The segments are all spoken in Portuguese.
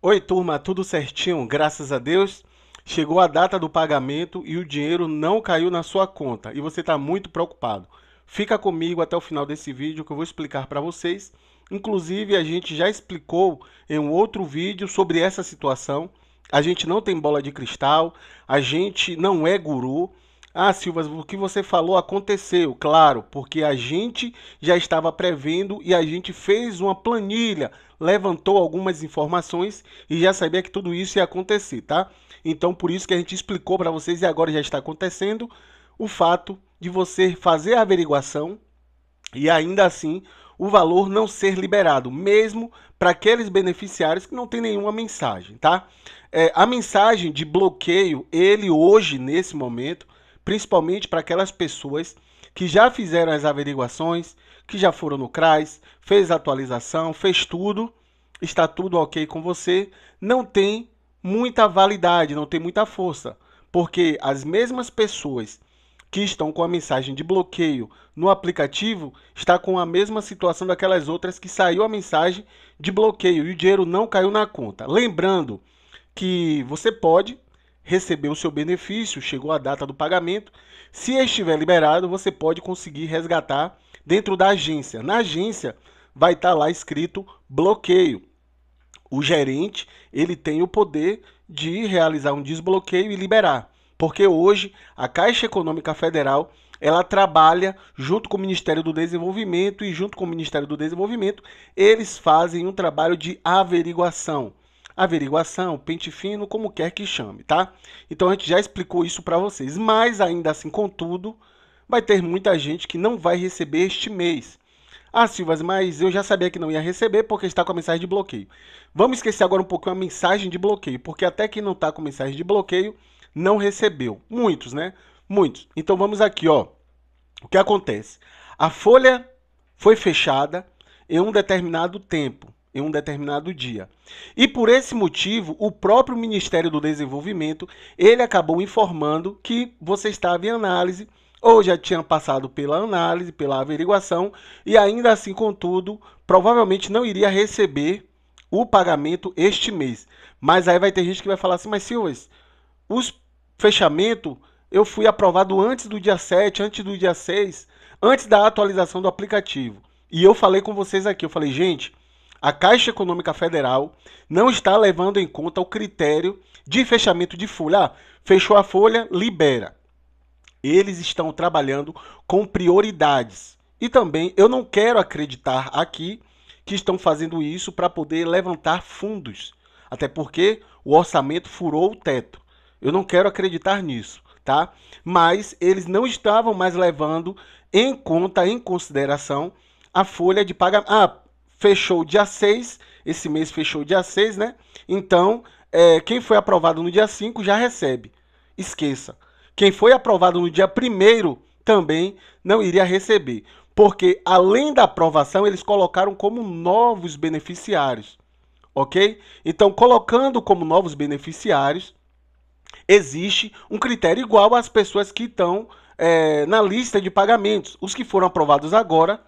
Oi, turma, tudo certinho? Graças a Deus. Chegou a data do pagamento e o dinheiro não caiu na sua conta e você está muito preocupado. Fica comigo até o final desse vídeo que eu vou explicar para vocês. Inclusive, a gente já explicou em um outro vídeo sobre essa situação. A gente não tem bola de cristal, a gente não é guru, ah, Silvas, o que você falou aconteceu, claro, porque a gente já estava prevendo e a gente fez uma planilha, levantou algumas informações e já sabia que tudo isso ia acontecer, tá? Então, por isso que a gente explicou para vocês e agora já está acontecendo o fato de você fazer a averiguação e ainda assim o valor não ser liberado, mesmo para aqueles beneficiários que não tem nenhuma mensagem, tá? É, a mensagem de bloqueio, ele hoje, nesse momento, principalmente para aquelas pessoas que já fizeram as averiguações, que já foram no CRAS, fez atualização, fez tudo, está tudo ok com você, não tem muita validade, não tem muita força, porque as mesmas pessoas que estão com a mensagem de bloqueio no aplicativo está com a mesma situação daquelas outras que saiu a mensagem de bloqueio e o dinheiro não caiu na conta. Lembrando que você pode recebeu seu benefício, chegou a data do pagamento. Se estiver liberado, você pode conseguir resgatar dentro da agência. Na agência vai estar tá lá escrito bloqueio. O gerente, ele tem o poder de realizar um desbloqueio e liberar, porque hoje a Caixa Econômica Federal ela trabalha junto com o Ministério do Desenvolvimento e junto com o Ministério do Desenvolvimento, eles fazem um trabalho de averiguação averiguação, pente fino, como quer que chame, tá? Então a gente já explicou isso para vocês, mas ainda assim, contudo, vai ter muita gente que não vai receber este mês. Ah, Silvas, mas eu já sabia que não ia receber porque está com a mensagem de bloqueio. Vamos esquecer agora um pouquinho a mensagem de bloqueio, porque até quem não está com mensagem de bloqueio não recebeu. Muitos, né? Muitos. Então vamos aqui, ó. O que acontece? A folha foi fechada em um determinado tempo em um determinado dia. E por esse motivo, o próprio Ministério do Desenvolvimento, ele acabou informando que você estava em análise ou já tinha passado pela análise, pela averiguação e ainda assim, contudo, provavelmente não iria receber o pagamento este mês. Mas aí vai ter gente que vai falar assim, mas Silvas, os fechamento eu fui aprovado antes do dia 7, antes do dia 6, antes da atualização do aplicativo. E eu falei com vocês aqui, eu falei, gente, a Caixa Econômica Federal não está levando em conta o critério de fechamento de folha. Ah, fechou a folha, libera. Eles estão trabalhando com prioridades. E também eu não quero acreditar aqui que estão fazendo isso para poder levantar fundos. Até porque o orçamento furou o teto. Eu não quero acreditar nisso, tá? Mas eles não estavam mais levando em conta, em consideração, a folha de pagamento. Ah, fechou dia 6, esse mês fechou dia 6, né? Então, é, quem foi aprovado no dia 5 já recebe. Esqueça. Quem foi aprovado no dia 1 também não iria receber, porque além da aprovação, eles colocaram como novos beneficiários. Ok? Então, colocando como novos beneficiários, existe um critério igual às pessoas que estão é, na lista de pagamentos. Os que foram aprovados agora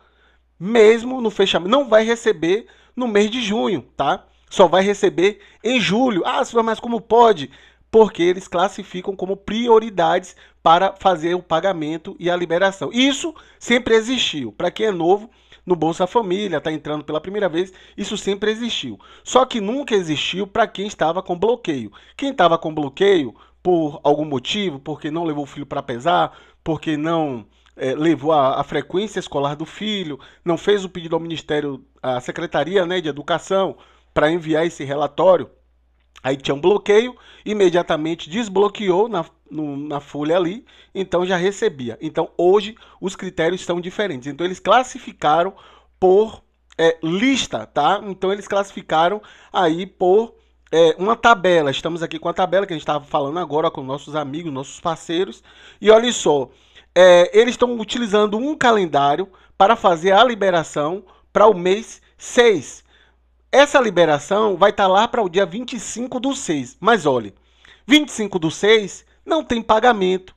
mesmo no fechamento, não vai receber no mês de junho, tá? Só vai receber em julho. Ah, Silvio, mas como pode? Porque eles classificam como prioridades para fazer o pagamento e a liberação. Isso sempre existiu. Para quem é novo no Bolsa Família, está entrando pela primeira vez, isso sempre existiu. Só que nunca existiu para quem estava com bloqueio. Quem estava com bloqueio por algum motivo, porque não levou o filho para pesar, porque não é, levou a, a, frequência escolar do filho, não fez o pedido ao Ministério, à Secretaria né, de Educação, para enviar esse relatório. Aí tinha um bloqueio, imediatamente desbloqueou na, no, na folha ali, então já recebia. Então hoje os critérios são diferentes. Então eles classificaram por é, lista, tá? Então eles classificaram aí por é, uma tabela. Estamos aqui com a tabela que a gente estava falando agora com nossos amigos, nossos parceiros. E olha só, é, eles estão utilizando um calendário para fazer a liberação para o mês 6. Essa liberação vai estar tá lá para o dia 25 do 6. Mas olhe, 25 do 6 não tem pagamento,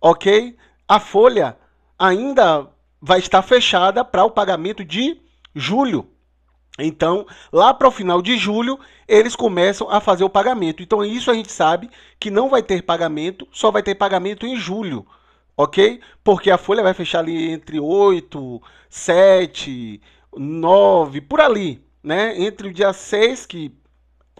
ok? A folha ainda vai estar fechada para o pagamento de julho. Então, lá para o final de julho, eles começam a fazer o pagamento. Então, isso a gente sabe que não vai ter pagamento, só vai ter pagamento em julho ok? Porque a folha vai fechar ali entre 8, 7, 9, por ali, né? Entre o dia 6, que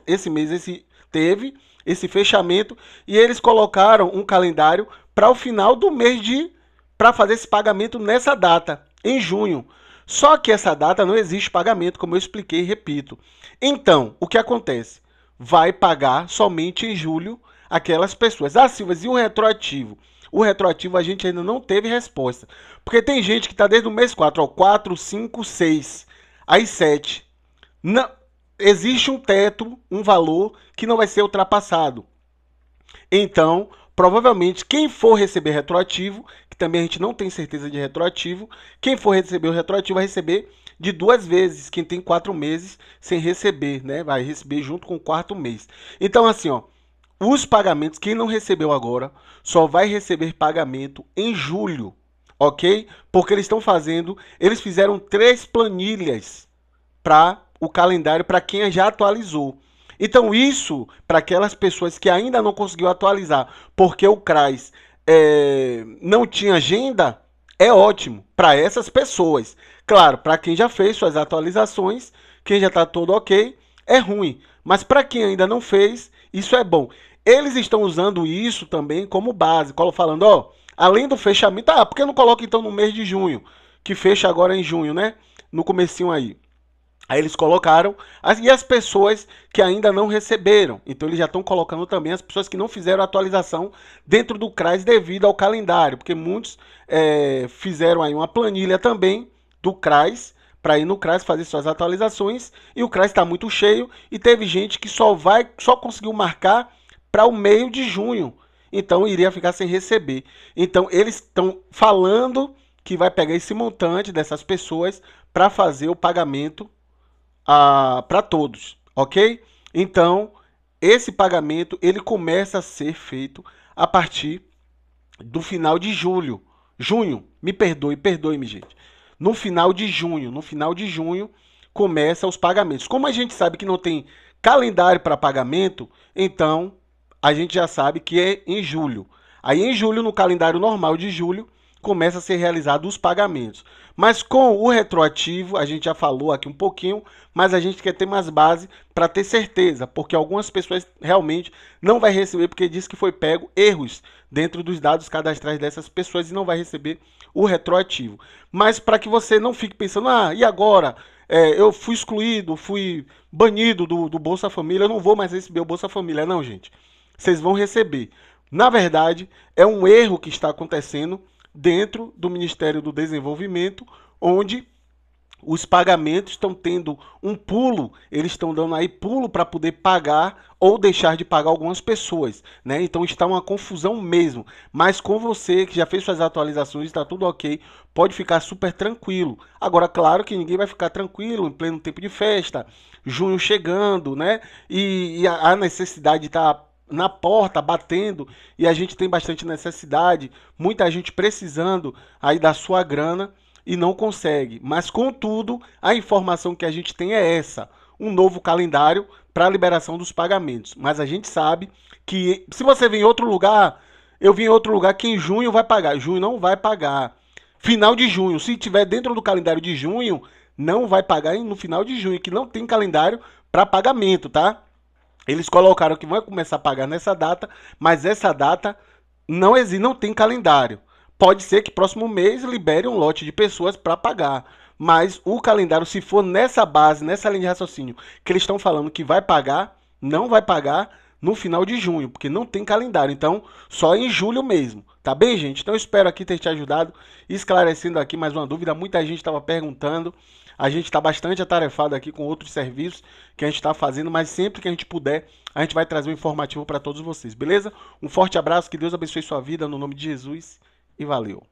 esse mês esse teve, esse fechamento, e eles colocaram um calendário para o final do mês de. para fazer esse pagamento nessa data, em junho. Só que essa data não existe pagamento, como eu expliquei e repito. Então, o que acontece? Vai pagar somente em julho aquelas pessoas. Ah, Silvas, e o retroativo? O retroativo a gente ainda não teve resposta. Porque tem gente que está desde o mês 4, ó, 4, 5, 6, aí 7. Não, existe um teto, um valor que não vai ser ultrapassado. Então, provavelmente, quem for receber retroativo, que também a gente não tem certeza de retroativo, quem for receber o retroativo vai receber de duas vezes. Quem tem quatro meses sem receber, né? Vai receber junto com o quarto mês. Então, assim, ó, os pagamentos, quem não recebeu agora, só vai receber pagamento em julho, ok? Porque eles estão fazendo, eles fizeram três planilhas para o calendário para quem já atualizou. Então isso para aquelas pessoas que ainda não conseguiu atualizar, porque o CRAS é, não tinha agenda, é ótimo para essas pessoas. Claro, para quem já fez suas atualizações, quem já está todo ok, é ruim. Mas para quem ainda não fez, isso é bom. Eles estão usando isso também como base, falando, ó, além do fechamento, ah, por que não coloca então no mês de junho, que fecha agora em junho, né? No comecinho aí. Aí eles colocaram, as, e as pessoas que ainda não receberam. Então eles já estão colocando também as pessoas que não fizeram atualização dentro do CRAS devido ao calendário, porque muitos é, fizeram aí uma planilha também do CRAS para ir no CRAS fazer suas atualizações e o CRAS está muito cheio e teve gente que só vai, só conseguiu marcar para o meio de junho. Então iria ficar sem receber. Então eles estão falando que vai pegar esse montante dessas pessoas para fazer o pagamento a para todos, ok? Então esse pagamento ele começa a ser feito a partir do final de julho, junho. Me perdoe, perdoe-me, gente no final de junho. No final de junho começa os pagamentos. Como a gente sabe que não tem calendário para pagamento, então a gente já sabe que é em julho. Aí em julho, no calendário normal de julho, começa a ser realizado os pagamentos. Mas com o retroativo, a gente já falou aqui um pouquinho, mas a gente quer ter mais base para ter certeza, porque algumas pessoas realmente não vai receber porque diz que foi pego erros dentro dos dados cadastrais dessas pessoas e não vai receber o retroativo. Mas para que você não fique pensando, ah, e agora? É, eu fui excluído, fui banido do, do Bolsa Família, eu não vou mais receber o Bolsa Família. Não, gente. Vocês vão receber. Na verdade, é um erro que está acontecendo dentro do Ministério do Desenvolvimento, onde os pagamentos estão tendo um pulo, eles estão dando aí pulo para poder pagar ou deixar de pagar algumas pessoas, né? Então está uma confusão mesmo. Mas com você que já fez suas atualizações, está tudo ok, pode ficar super tranquilo. Agora, claro que ninguém vai ficar tranquilo em pleno tempo de festa, junho chegando, né? E, e a, necessidade de estar tá na porta, batendo, e a gente tem bastante necessidade, muita gente precisando aí da sua grana e não consegue. Mas contudo, a informação que a gente tem é essa, um novo calendário para a liberação dos pagamentos. Mas a gente sabe que se você vem em outro lugar, eu vim em outro lugar que em junho vai pagar, junho não vai pagar. Final de junho, se tiver dentro do calendário de junho, não vai pagar no final de junho, que não tem calendário para pagamento, tá? Eles colocaram que vão começar a pagar nessa data, mas essa data não existe, não tem calendário. Pode ser que próximo mês libere um lote de pessoas para pagar. Mas o calendário, se for nessa base, nessa linha de raciocínio, que eles estão falando que vai pagar, não vai pagar no final de junho, porque não tem calendário. Então, só em julho mesmo. Tá bem, gente? Então, espero aqui ter te ajudado, esclarecendo aqui mais uma dúvida. Muita gente estava perguntando. A gente está bastante atarefado aqui com outros serviços que a gente está fazendo, mas sempre que a gente puder, a gente vai trazer um informativo para todos vocês, beleza? Um forte abraço, que Deus abençoe sua vida, no nome de Jesus e valeu!